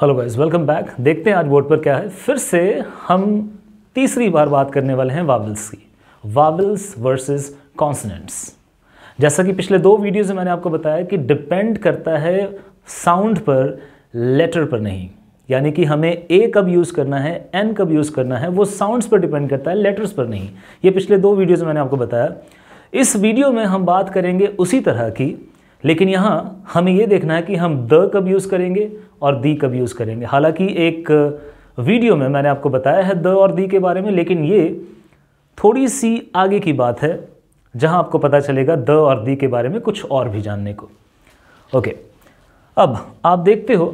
hello guys welcome back देखते हैं आज बोर्ड पर क्या है फिर से हम तीसरी बार बात करने वाले हैं वावल्स की वावल्स वर्सेस कॉन्सनेंट्स जैसा कि पिछले दो वीडियोज़ में मैंने आपको बताया कि डिपेंड करता है साउंड पर लेटर पर नहीं यानी कि हमें ए कब यूज़ करना है एन कब यूज़ करना है वो साउंड्स पर डिपेंड करता है लेटर्स पर नहीं ये पिछले दो वीडियोज़ में मैंने आपको बताया इस वीडियो में हम बात करेंगे उसी तरह की लेकिन यहाँ हमें ये देखना है कि हम द कब यूज़ करेंगे और दी कब यूज़ करेंगे हालांकि एक वीडियो में मैंने आपको बताया है द और दी के बारे में लेकिन ये थोड़ी सी आगे की बात है जहाँ आपको पता चलेगा द और दी के बारे में कुछ और भी जानने को ओके अब आप देखते हो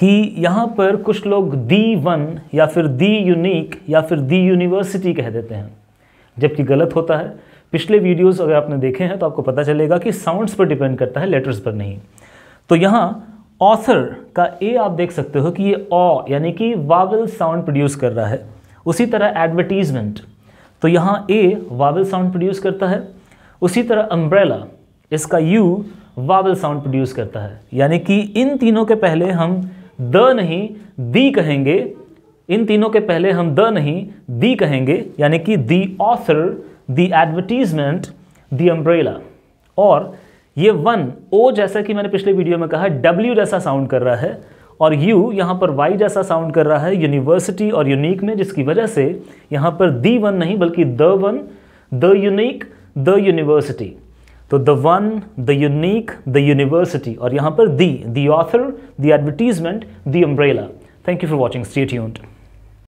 कि यहाँ पर कुछ लोग दी वन या फिर दी यूनिक या फिर दी यूनिवर्सिटी कह देते हैं जबकि गलत होता है पिछले वीडियोस अगर आपने देखे हैं तो आपको पता चलेगा कि साउंड्स पर डिपेंड करता है लेटर्स पर नहीं तो यहाँ ऑथर का ए आप देख सकते हो कि ये ऑ यानी कि वावल साउंड प्रोड्यूस कर रहा है उसी तरह एडवर्टीजमेंट तो यहाँ ए वावल साउंड प्रोड्यूस करता है उसी तरह अम्ब्रेला इसका यू वावल साउंड प्रोड्यूस करता है यानी कि इन तीनों के पहले हम द नहीं दी कहेंगे इन तीनों के पहले हम द नहीं दी कहेंगे यानी कि the author the advertisement the umbrella और ये वन ओ जैसा कि मैंने पिछले वीडियो में कहा डब्ल्यू जैसा साउंड कर रहा है और यू यहाँ पर वाई जैसा साउंड कर रहा है यूनिवर्सिटी और यूनिक में जिसकी वजह से यहाँ पर दी वन नहीं बल्कि the one the unique the university तो the one the unique the university और यहाँ पर the the author the advertisement the umbrella thank you for watching state unit